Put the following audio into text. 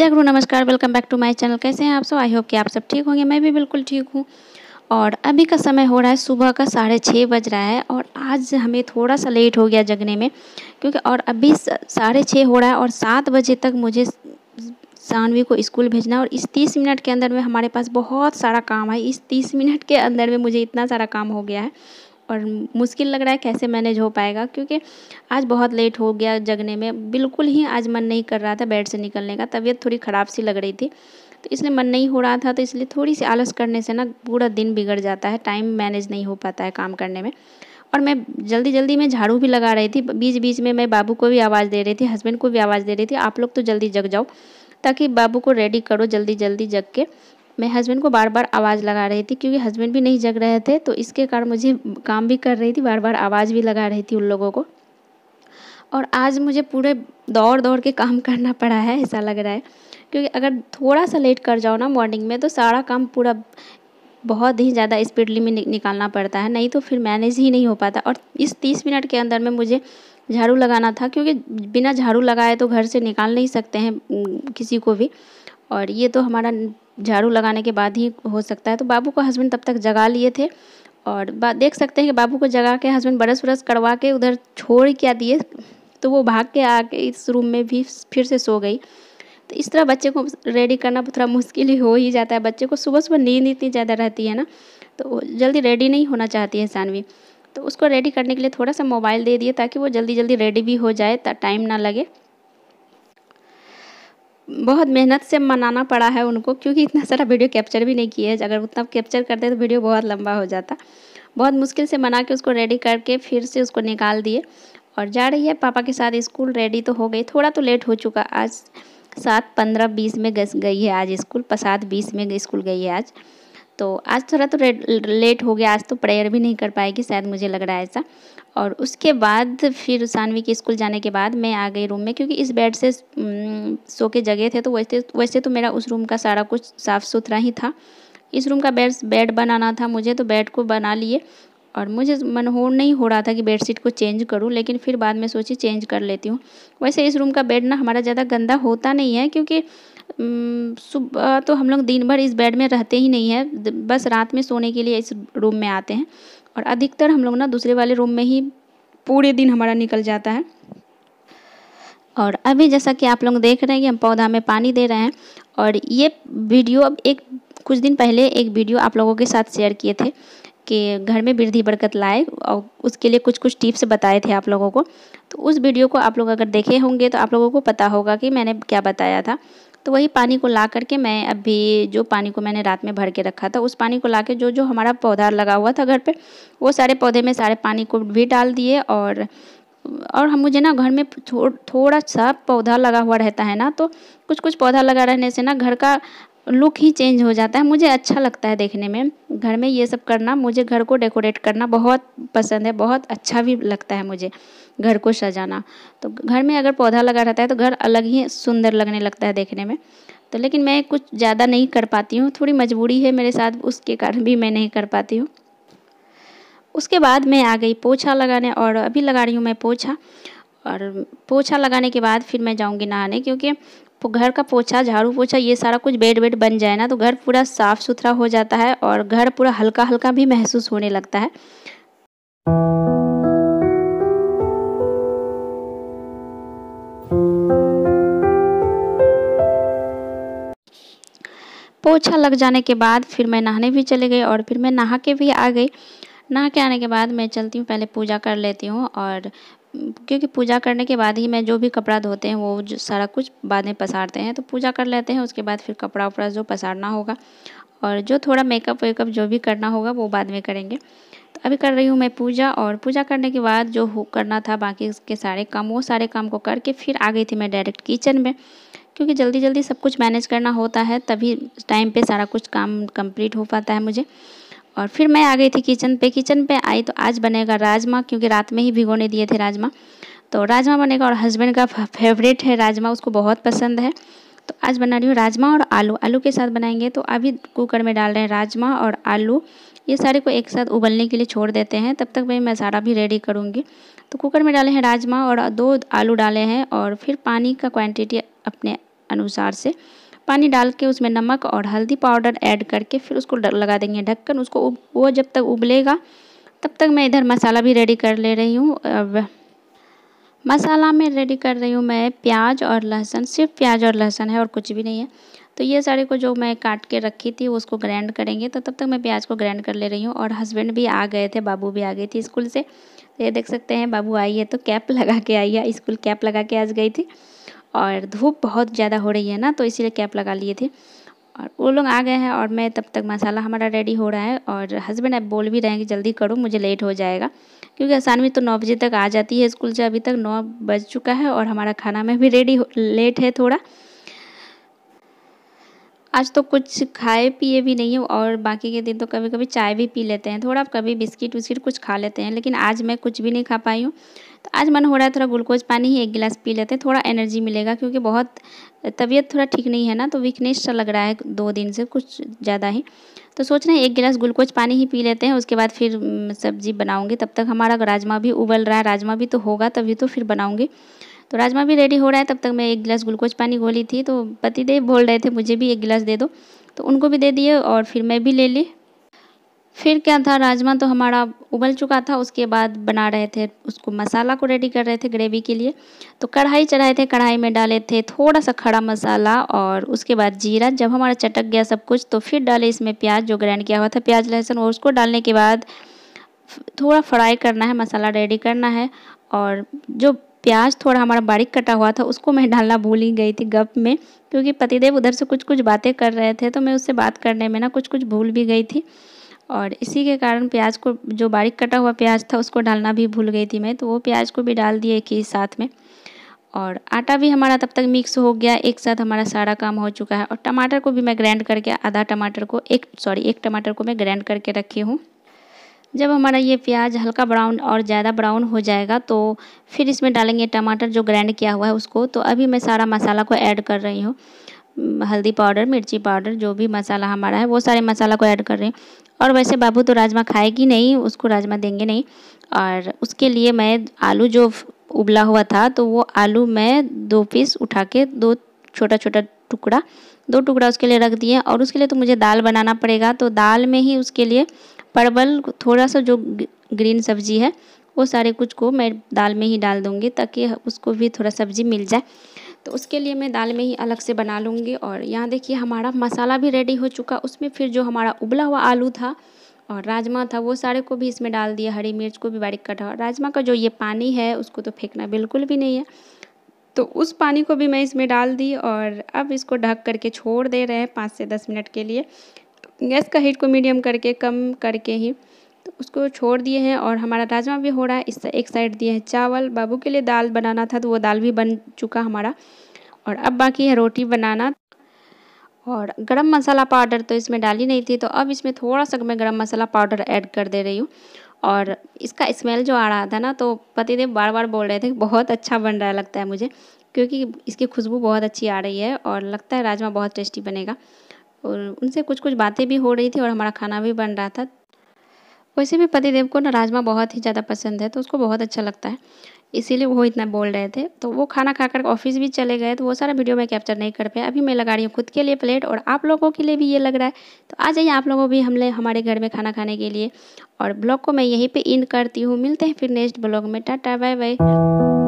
जय गुरु नमस्कार welcome back to my channel कैसे हैं आप सब आई होप कि आप सब ठीक होंगे मैं भी बिल्कुल ठीक हूँ और अभी का समय हो रहा है सुबह का साढ़े छः बज रहा है और आज हमें थोड़ा सा लेट हो गया जगने में क्योंकि और अभी साढ़े छः हो रहा है और सात बजे तक मुझे सानवी को स्कूल भेजना और इस तीस मिनट के अंदर में हमारे पास बहुत सारा काम है इस तीस मिनट के अंदर में मुझे इतना सारा काम हो गया है और मुश्किल लग रहा है कैसे मैनेज हो पाएगा क्योंकि आज बहुत लेट हो गया जगने में बिल्कुल ही आज मन नहीं कर रहा था बेड से निकलने का तबीयत थोड़ी ख़राब सी लग रही थी तो इसलिए मन नहीं हो रहा था तो इसलिए थोड़ी सी आलस करने से ना पूरा दिन बिगड़ जाता है टाइम मैनेज नहीं हो पाता है काम करने में और मैं जल्दी जल्दी मैं झाड़ू भी लगा रही थी बीच बीच में मैं बाबू को भी आवाज़ दे रही थी हस्बैंड को भी आवाज़ दे रही थी आप लोग तो जल्दी जग जाओ ताकि बाबू को रेडी करो जल्दी जल्दी जग के मैं हस्बैंड को बार बार आवाज़ लगा रही थी क्योंकि हस्बैंड भी नहीं जग रहे थे तो इसके कारण मुझे काम भी कर रही थी बार बार आवाज़ भी लगा रही थी उन लोगों को और आज मुझे पूरे दौड़ दौड़ के काम करना पड़ा है ऐसा लग रहा है क्योंकि अगर थोड़ा सा लेट कर जाओ ना मॉर्निंग में तो सारा काम पूरा बहुत ही ज़्यादा स्पीडली में निकालना पड़ता है नहीं तो फिर मैनेज ही नहीं हो पाता और इस तीस मिनट के अंदर में मुझे झाड़ू लगाना था क्योंकि बिना झाड़ू लगाए तो घर से निकाल नहीं सकते हैं किसी को भी और ये तो हमारा झाड़ू लगाने के बाद ही हो सकता है तो बाबू को हस्बैंड तब तक जगा लिए थे और देख सकते हैं कि बाबू को जगा के हस्बैंड बरस बरस करवा के उधर छोड़ क्या दिए तो वो भाग के आके इस रूम में भी फिर से सो गई तो इस तरह बच्चे को रेडी करना थोड़ा मुश्किल ही हो ही जाता है बच्चे को सुबह सुबह नींद इतनी ज़्यादा रहती है ना तो जल्दी रेडी नहीं होना चाहती है सानवी तो उसको रेडी करने के लिए थोड़ा सा मोबाइल दे दिए ताकि वो जल्दी जल्दी रेडी भी हो जाए टाइम ना लगे बहुत मेहनत से मनाना पड़ा है उनको क्योंकि इतना सारा वीडियो कैप्चर भी नहीं किया है अगर उतना कैप्चर करते तो वीडियो बहुत लंबा हो जाता बहुत मुश्किल से मना के उसको रेडी करके फिर से उसको निकाल दिए और जा रही है पापा के साथ स्कूल रेडी तो हो गई थोड़ा तो लेट हो चुका आज सात पंद्रह बीस में गई है आज स्कूल सात बीस में स्कूल गई है आज तो आज थोड़ा तो लेट हो गया आज तो प्रेयर भी नहीं कर पाएगी शायद मुझे लग रहा है ऐसा और उसके बाद फिर सानवी के स्कूल जाने के बाद मैं आ गई रूम में क्योंकि इस बेड से सो के जगह थे तो वैसे वैसे तो मेरा उस रूम का सारा कुछ साफ़ सुथरा ही था इस रूम का बेड बेड बनाना था मुझे तो बेड को बना लिए और मुझे मन हो नहीं हो रहा था कि बेडशीट को चेंज करूं लेकिन फिर बाद में सोची चेंज कर लेती हूँ वैसे इस रूम का बेड ना हमारा ज़्यादा गंदा होता नहीं है क्योंकि सुबह तो हम लोग दिन भर इस बेड में रहते ही नहीं है बस रात में सोने के लिए इस रूम में आते हैं और अधिकतर हम लोग ना दूसरे वाले रूम में ही पूरे दिन हमारा निकल जाता है और अभी जैसा कि आप लोग देख रहे हैं कि हम पौधा में पानी दे रहे हैं और ये वीडियो अब एक कुछ दिन पहले एक वीडियो आप लोगों के साथ शेयर किए थे कि घर में वृद्धि बरकत लाए और उसके लिए कुछ कुछ टिप्स बताए थे आप लोगों को तो उस वीडियो को आप लोग अगर देखे होंगे तो आप लोगों को पता होगा कि मैंने क्या बताया था तो वही पानी को ला करके मैं अभी जो पानी को मैंने रात में भर के रखा था उस पानी को ला के जो जो हमारा पौधा लगा हुआ था घर पे वो सारे पौधे में सारे पानी को भी डाल दिए और और हम मुझे ना घर में थो, थोड़ा सा पौधा लगा हुआ रहता है ना तो कुछ कुछ पौधा लगा रहने से ना घर का लुक ही चेंज हो जाता है मुझे अच्छा लगता है देखने में घर में ये सब करना मुझे घर को डेकोरेट करना बहुत पसंद है बहुत अच्छा भी लगता है मुझे घर को सजाना तो घर में अगर पौधा लगा रहता है तो घर अलग ही सुंदर लगने लगता है देखने में तो लेकिन मैं कुछ ज़्यादा नहीं कर पाती हूँ थोड़ी मजबूरी है मेरे साथ उसके कारण भी मैं नहीं कर पाती हूँ उसके बाद मैं आ गई पोछा लगाने और अभी लगा रही हूँ मैं पोछा और पोछा लगाने के बाद फिर मैं जाऊँगी नहाने क्योंकि घर का पोछा झाड़ू पोछा ये सारा कुछ बेड वेड बन जाए ना तो घर पूरा साफ़ सुथरा हो जाता है और घर पूरा हल्का हल्का भी महसूस होने लगता है पोछा लग जाने के बाद फिर मैं नहाने भी चले गई और फिर मैं नहा के भी आ गई नहा के आने के बाद मैं चलती हूँ पहले पूजा कर लेती हूँ और क्योंकि पूजा करने के बाद ही मैं जो भी कपड़ा धोते हैं वो जो सारा कुछ बाद में पसारते हैं तो पूजा कर लेते हैं उसके बाद फिर कपड़ा उपड़ा जो पसारना होगा और जो थोड़ा मेकअप वेकअप जो भी करना होगा वो बाद में करेंगे तो अभी कर रही हूँ मैं पूजा और पूजा करने के बाद जो हो करना था बाकी उसके सारे काम वो सारे काम को करके फिर आ गई थी मैं डायरेक्ट किचन में क्योंकि जल्दी जल्दी सब कुछ मैनेज करना होता है तभी टाइम पर सारा कुछ काम कम्प्लीट हो पाता है मुझे और फिर मैं आ गई थी किचन पे किचन पे आई तो आज बनेगा राजमा क्योंकि रात में ही भिगोने दिए थे राजमा तो राजमा बनेगा और हस्बैंड का फेवरेट है राजमा उसको बहुत पसंद है तो आज बना रही हूँ राजमा और आलू आलू के साथ बनाएंगे तो अभी कुकर में डाल रहे हैं राजमा और आलू ये सारे को एक साथ उबलने के लिए छोड़ देते हैं तब तक भाई मैं सारा भी रेडी करूँगी तो कुकर में डाले हैं राजमा और दो आलू डाले हैं और फिर पानी का क्वान्टिटी अपने अनुसार से पानी डाल के उसमें नमक और हल्दी पाउडर ऐड करके फिर उसको लगा देंगे ढक्कन उसको वो जब तक उबलेगा तब तक मैं इधर मसाला भी रेडी कर ले रही हूँ अब मसाला में रेडी कर रही हूँ मैं प्याज और लहसुन सिर्फ प्याज और लहसुन है और कुछ भी नहीं है तो ये सारे को जो मैं काट के रखी थी उसको ग्राइंड करेंगे तो तब तक मैं प्याज को ग्राइंड कर ले रही हूँ और हस्बैंड भी आ गए थे बाबू भी आ गई थी स्कूल से तो ये देख सकते हैं बाबू आई है तो कैप लगा के आई है स्कूल कैप लगा के आज गई थी और धूप बहुत ज़्यादा हो रही है ना तो इसीलिए कैप लगा लिए थे और वो लोग आ गए हैं और मैं तब तक मसाला हमारा रेडी हो रहा है और हस्बैंड अब बोल भी रहे हैं कि जल्दी करो मुझे लेट हो जाएगा क्योंकि असानवी तो नौ बजे तक आ जाती है स्कूल से अभी तक नौ बज चुका है और हमारा खाना में भी रेडी लेट है थोड़ा आज तो कुछ खाए पिए भी नहीं और बाकी के दिन तो कभी कभी चाय भी पी लेते हैं थोड़ा कभी बिस्किट विस्किट कुछ खा लेते हैं लेकिन आज मैं कुछ भी नहीं खा पाई हूँ तो आज मन हो रहा है थोड़ा ग्लूकोज पानी ही एक गिलास पी लेते हैं थोड़ा एनर्जी मिलेगा क्योंकि बहुत तबीयत थोड़ा ठीक नहीं है ना तो वीकनेस सा लग रहा है दो दिन से कुछ ज़्यादा ही तो सोच रहे हैं एक गिलास ग्लूकोज पानी ही पी लेते हैं उसके बाद फिर सब्जी बनाऊँगी तब तक हमारा राजमा भी उबल रहा है राजमा भी तो होगा तभी तो फिर बनाऊँगी तो राजमा भी रेडी हो रहा है तब तक मैं एक गिलास ग्लूकोज पानी घोली थी तो पतिदेव बोल रहे थे मुझे भी एक गिलास दे दो तो उनको भी दे दिए और फिर मैं भी ले ली फिर क्या था राजमा तो हमारा उबल चुका था उसके बाद बना रहे थे उसको मसाला को रेडी कर रहे थे ग्रेवी के लिए तो कढ़ाई चढ़ाए थे कढ़ाई में डाले थे थोड़ा सा खड़ा मसाला और उसके बाद जीरा जब हमारा चटक गया सब कुछ तो फिर डाले इसमें प्याज जो ग्राइंड किया हुआ था प्याज लहसुन और उसको डालने के बाद थोड़ा फ्राई करना है मसाला रेडी करना है और जो प्याज थोड़ा हमारा बारीक कटा हुआ था उसको मैं डालना भूल ही गई थी गप में क्योंकि पतिदेव उधर से कुछ कुछ बातें कर रहे थे तो मैं उससे बात करने में ना कुछ कुछ भूल भी गई थी और इसी के कारण प्याज को जो बारीक कटा हुआ प्याज था उसको डालना भी भूल गई थी मैं तो वो प्याज को भी डाल दिए एक ही साथ में और आटा भी हमारा तब तक मिक्स हो गया एक साथ हमारा सारा काम हो चुका है और टमाटर को भी मैं ग्रैंड करके आधा टमाटर को एक सॉरी एक टमाटर को मैं ग्रैंड करके रखी हूँ जब हमारा ये प्याज हल्का ब्राउन और ज़्यादा ब्राउन हो जाएगा तो फिर इसमें डालेंगे टमाटर जो ग्राइंड किया हुआ है उसको तो अभी मैं सारा मसाला को ऐड कर रही हूँ हम्म, हल्दी पाउडर मिर्ची पाउडर जो भी मसाला हमारा है वो सारे मसाला को ऐड कर रही हूँ और वैसे बाबू तो राजमा खाएगी नहीं उसको राजमा देंगे नहीं और उसके लिए मैं आलू जो उबला हुआ था तो वो आलू मैं दो पीस उठा के दो छोटा छोटा टुकड़ा दो टुकड़ा उसके लिए रख दिए और उसके लिए तो मुझे दाल बनाना पड़ेगा तो दाल में ही उसके लिए परवल थोड़ा सा जो ग्रीन सब्जी है वो सारे कुछ को मैं दाल में ही डाल दूँगी ताकि उसको भी थोड़ा सब्जी मिल जाए तो उसके लिए मैं दाल में ही अलग से बना लूँगी और यहाँ देखिए हमारा मसाला भी रेडी हो चुका उसमें फिर जो हमारा उबला हुआ आलू था और राजमा था वो सारे को भी इसमें डाल दिया हरी मिर्च को भी बारीक कटा राजमा का जो ये पानी है उसको तो फेंकना बिल्कुल भी नहीं है तो उस पानी को भी मैं इसमें डाल दी और अब इसको ढक करके छोड़ दे रहे हैं पाँच से दस मिनट के लिए गैस का हीट को मीडियम करके कम करके ही तो उसको छोड़ दिए हैं और हमारा राजमा भी हो रहा है इस एक साइड दिए हैं चावल बाबू के लिए दाल बनाना था तो वो दाल भी बन चुका हमारा और अब बाकी है रोटी बनाना और गरम मसाला पाउडर तो इसमें डाली नहीं थी तो अब इसमें थोड़ा सा मैं गरम मसाला पाउडर ऐड कर दे रही हूँ और इसका स्मेल जो आ रहा था ना तो पतिदेव बार बार बोल रहे थे बहुत अच्छा बन रहा है लगता है मुझे क्योंकि इसकी खुशबू बहुत अच्छी आ रही है और लगता है राजमा बहुत टेस्टी बनेगा और उनसे कुछ कुछ बातें भी हो रही थी और हमारा खाना भी बन रहा था वैसे भी पतिदेव को ना राजमा बहुत ही ज़्यादा पसंद है तो उसको बहुत अच्छा लगता है इसीलिए वो इतना बोल रहे थे तो वो खाना खाकर ऑफिस भी चले गए तो वो सारा वीडियो मैं कैप्चर नहीं कर पाया अभी मैं लगा रही हूँ खुद के लिए प्लेट और आप लोगों के लिए भी ये लग रहा है तो आ जाइए आप लोगों भी हमने हमारे घर में खाना खाने के लिए और ब्लॉग को मैं यहीं पर इन करती हूँ मिलते हैं फिर नेक्स्ट ब्लॉग में टाटा बाय बाय